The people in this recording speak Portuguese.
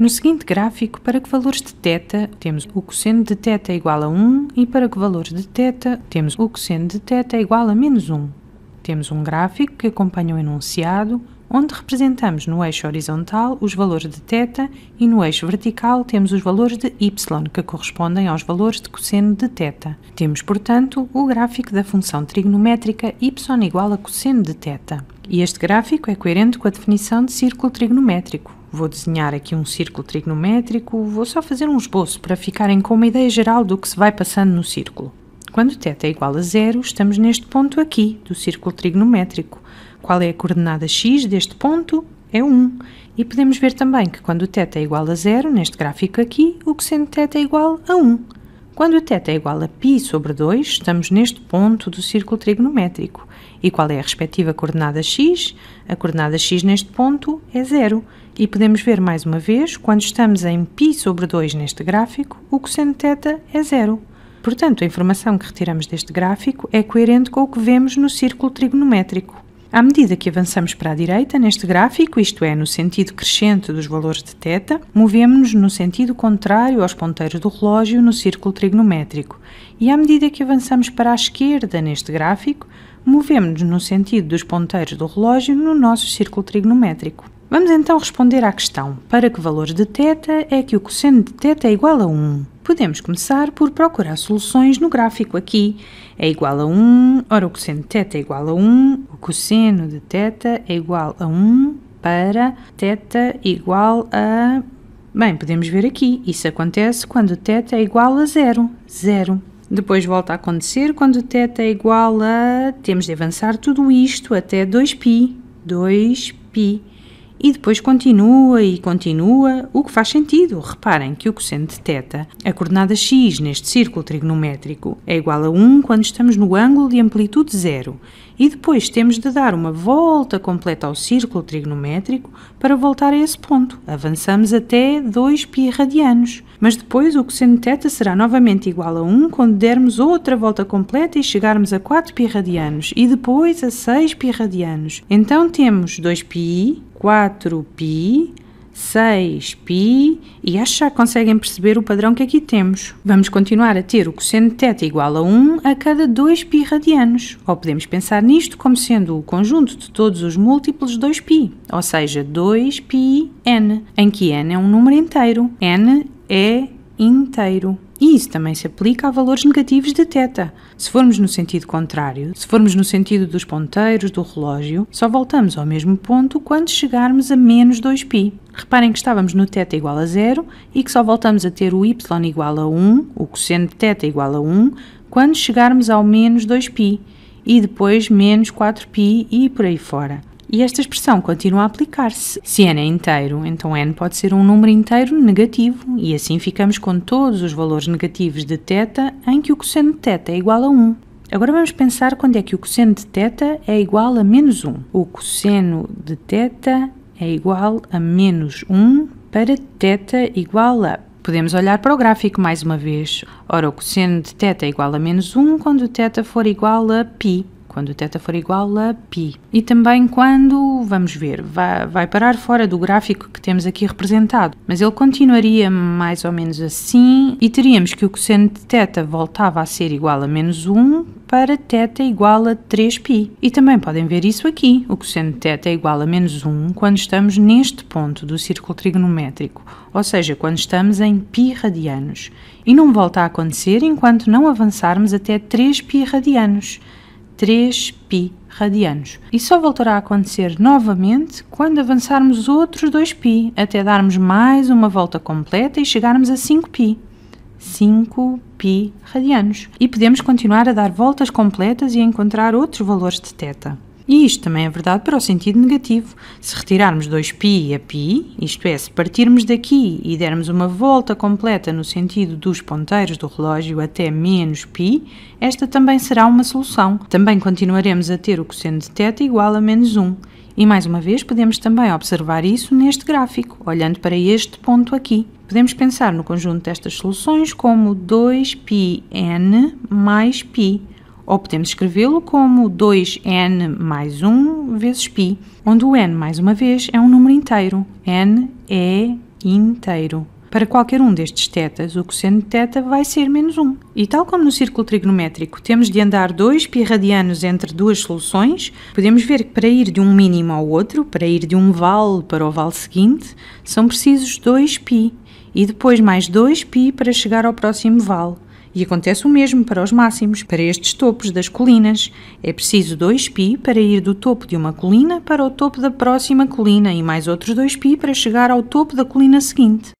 No seguinte gráfico, para que valores de θ temos o cosseno de θ igual a 1 e para que valores de θ temos o cosseno de θ igual a menos 1. Temos um gráfico que acompanha o enunciado, onde representamos no eixo horizontal os valores de θ e no eixo vertical temos os valores de y, que correspondem aos valores de cosseno de θ. Temos, portanto, o gráfico da função trigonométrica y igual a cosseno de θ. E este gráfico é coerente com a definição de círculo trigonométrico. Vou desenhar aqui um círculo trigonométrico, vou só fazer um esboço para ficarem com uma ideia geral do que se vai passando no círculo. Quando θ é igual a zero, estamos neste ponto aqui, do círculo trigonométrico. Qual é a coordenada x deste ponto? É 1. E podemos ver também que quando θ é igual a zero, neste gráfico aqui, o que sendo θ é igual a 1. Quando o θ é igual a π sobre 2, estamos neste ponto do círculo trigonométrico. E qual é a respectiva coordenada x? A coordenada x neste ponto é zero. E podemos ver mais uma vez, quando estamos em π sobre 2 neste gráfico, o cosseno θ é zero. Portanto, a informação que retiramos deste gráfico é coerente com o que vemos no círculo trigonométrico. À medida que avançamos para a direita, neste gráfico, isto é, no sentido crescente dos valores de θ, movemos-nos no sentido contrário aos ponteiros do relógio no círculo trigonométrico. E à medida que avançamos para a esquerda, neste gráfico, movemos-nos no sentido dos ponteiros do relógio no nosso círculo trigonométrico. Vamos então responder à questão: para que valores de θ é que o cosseno de θ é igual a 1? Podemos começar por procurar soluções no gráfico aqui. É igual a 1, ora o cosseno de θ é igual a 1, o cosseno de θ é igual a 1 para θ igual a Bem, podemos ver aqui, isso acontece quando θ é igual a zero, zero. Depois volta a acontecer quando θ é igual a... Temos de avançar tudo isto até 2π, 2π. E depois continua e continua, o que faz sentido. Reparem que o cosseno de θ, a coordenada x neste círculo trigonométrico, é igual a 1 quando estamos no ângulo de amplitude zero. E depois temos de dar uma volta completa ao círculo trigonométrico para voltar a esse ponto. Avançamos até 2 π radianos. Mas depois o cosseno de θ será novamente igual a 1 quando dermos outra volta completa e chegarmos a 4 π radianos e depois a 6 π radianos. Então temos 2π 4π, 6π e acho que já conseguem perceber o padrão que aqui temos. Vamos continuar a ter o cosseno θ igual a 1 a cada 2π radianos, ou podemos pensar nisto como sendo o conjunto de todos os múltiplos de 2π, ou seja, 2πn, em que n é um número inteiro, n é inteiro. E isso também se aplica a valores negativos de θ. Se formos no sentido contrário, se formos no sentido dos ponteiros do relógio, só voltamos ao mesmo ponto quando chegarmos a menos 2π. Reparem que estávamos no θ igual a zero e que só voltamos a ter o y igual a 1, o cosseno de θ igual a 1, quando chegarmos ao menos 2π e depois menos 4π e por aí fora. E esta expressão continua a aplicar-se. Se n é inteiro, então n pode ser um número inteiro negativo, e assim ficamos com todos os valores negativos de θ em que o cosseno de θ é igual a 1. Agora vamos pensar quando é que o cosseno de θ é igual a menos 1. O cosseno de θ é igual a menos 1 para θ igual a Podemos olhar para o gráfico mais uma vez. Ora, o cosseno de θ é igual a menos 1 quando θ for igual a π quando o θ for igual a π. E também quando, vamos ver, vai, vai parar fora do gráfico que temos aqui representado, mas ele continuaria mais ou menos assim e teríamos que o cosseno de θ voltava a ser igual a menos 1 para θ igual a 3π. E também podem ver isso aqui, o cosseno de θ é igual a menos 1 quando estamos neste ponto do círculo trigonométrico, ou seja, quando estamos em π radianos. E não volta a acontecer enquanto não avançarmos até 3π radianos. 3 π radianos. E só voltará a acontecer novamente quando avançarmos outros 2 π, até darmos mais uma volta completa e chegarmos a 5 π. 5 π radianos. E podemos continuar a dar voltas completas e encontrar outros valores de θ. E isto também é verdade para o sentido negativo. Se retirarmos 2π a π, isto é, se partirmos daqui e dermos uma volta completa no sentido dos ponteiros do relógio até menos π, esta também será uma solução. Também continuaremos a ter o cosseno de θ igual a menos 1. E mais uma vez podemos também observar isso neste gráfico, olhando para este ponto aqui. Podemos pensar no conjunto destas soluções como 2πn mais π, ou podemos escrevê-lo como 2n mais 1 vezes π, onde o n, mais uma vez, é um número inteiro. n é inteiro. Para qualquer um destes tetas, o cosseno de teta vai ser menos 1. E tal como no círculo trigonométrico temos de andar dois radianos entre duas soluções, podemos ver que para ir de um mínimo ao outro, para ir de um vale para o vale seguinte, são precisos 2π e depois mais 2π para chegar ao próximo vale. E acontece o mesmo para os máximos, para estes topos das colinas. É preciso 2π para ir do topo de uma colina para o topo da próxima colina e mais outros 2π para chegar ao topo da colina seguinte.